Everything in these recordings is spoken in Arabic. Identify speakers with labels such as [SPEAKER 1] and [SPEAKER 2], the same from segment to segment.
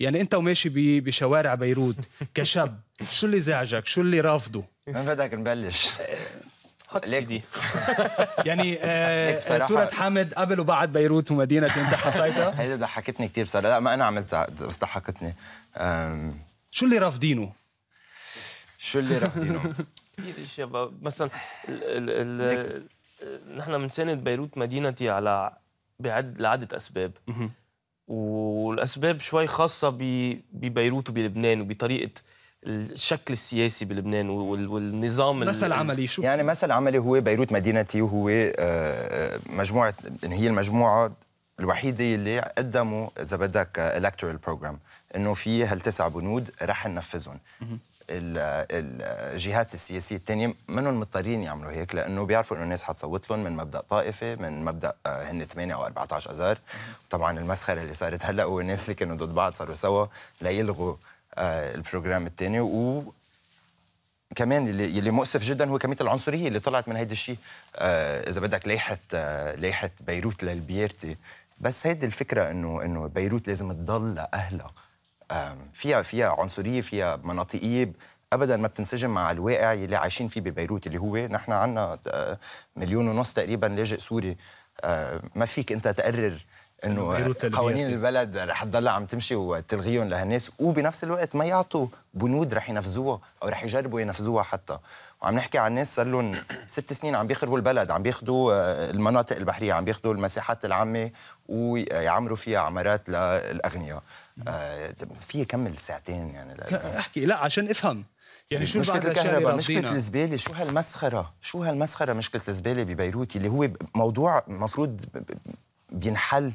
[SPEAKER 1] يعني انت وماشي بشوارع بيروت كشاب شو اللي زعجك شو اللي رافضه من بدك نبلش حط سيدي يعني آه صورة آه، حامد قبل وبعد بيروت ومدينة انت حطيتها هيدا ضحكتني كثير بصراحة لا ما انا عملتها بس ضحكتني شو اللي رافضينه؟ شو اللي رافضينه؟ كثير اشياء مثلا ال ال نحن بنساند بيروت مدينتي على بعد لعدة اسباب والاسباب شوي خاصه ببيروت وبلبنان وبطريقه الشكل السياسي بلبنان والنظام مثل عملي شو يعني مثل عملي هو بيروت مدينتي وهو آه، آه، مجموعه يعني هي المجموعه الوحيده اللي قدموا اذا بدك الكتورال بروجرام انه في هالتسع بنود رح ننفذهم الجهات السياسيه الثانيه منهم مضطرين يعملوا هيك لانه بيعرفوا انه الناس حتصوت لهم من مبدا طائفي من مبدا آه، هن 8 او 14 اذار طبعا المسخره اللي صارت هلا هو الناس اللي كانوا ضد بعض صاروا سوا ليلغوا آه، البروجرام الثاني و كمان اللي اللي مؤسف جدا هو كميه العنصريه اللي طلعت من هيدا الشيء آه اذا بدك لائحه آه لائحه بيروت للبيرتي بس هيدي الفكره انه انه بيروت لازم تضل لاهلها فيها فيها عنصريه فيها مناطقيه ابدا ما بتنسجم مع الواقع اللي عايشين فيه ببيروت اللي هو نحن عندنا آه، مليون ونص تقريبا لاجئ سوري آه، ما فيك انت تقرر انه قوانين البلد رح تضلها عم تمشي وتلغيهم لهالناس وبنفس الوقت ما يعطوا بنود رح ينفذوها او رح يجربوا ينفذوها حتى وعم نحكي عن ناس صار لهم ست سنين عم بيخربوا البلد عم بياخذوا آه، المناطق البحريه عم بياخذوا المساحات العامه ويعمروا فيها عمارات للاغنياء آه، في كمل ساعتين يعني احكي لا عشان افهم يعني شو مشكلة الكهرباء مشكلة الزبالة شو هالمسخرة شو هالمسخرة مشكلة الزبالة ببيروت اللي هو موضوع مفروض بينحل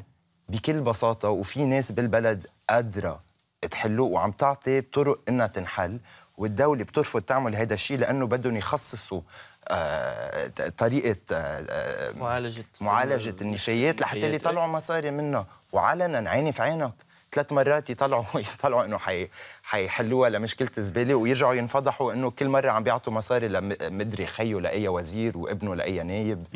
[SPEAKER 1] بكل بساطه وفي ناس بالبلد قادره تحلوه وعم تعطي طرق انها تنحل والدوله بترفض تعمل هذا الشيء لانه بدهم يخصصوا آه، طريقه آه، معالجه آه، معالجه النفايات لحتى اللي طلعوا مصاري منها وعلنا عيني في عينك ثلاث مرات يطلعوا يطلعوا انه حي حيحلوها لمشكله الزباله ويرجعوا ينفضحوا انه كل مره عم بيعطوا مصاري لمدري خيه لاي وزير وابنه لاي نايب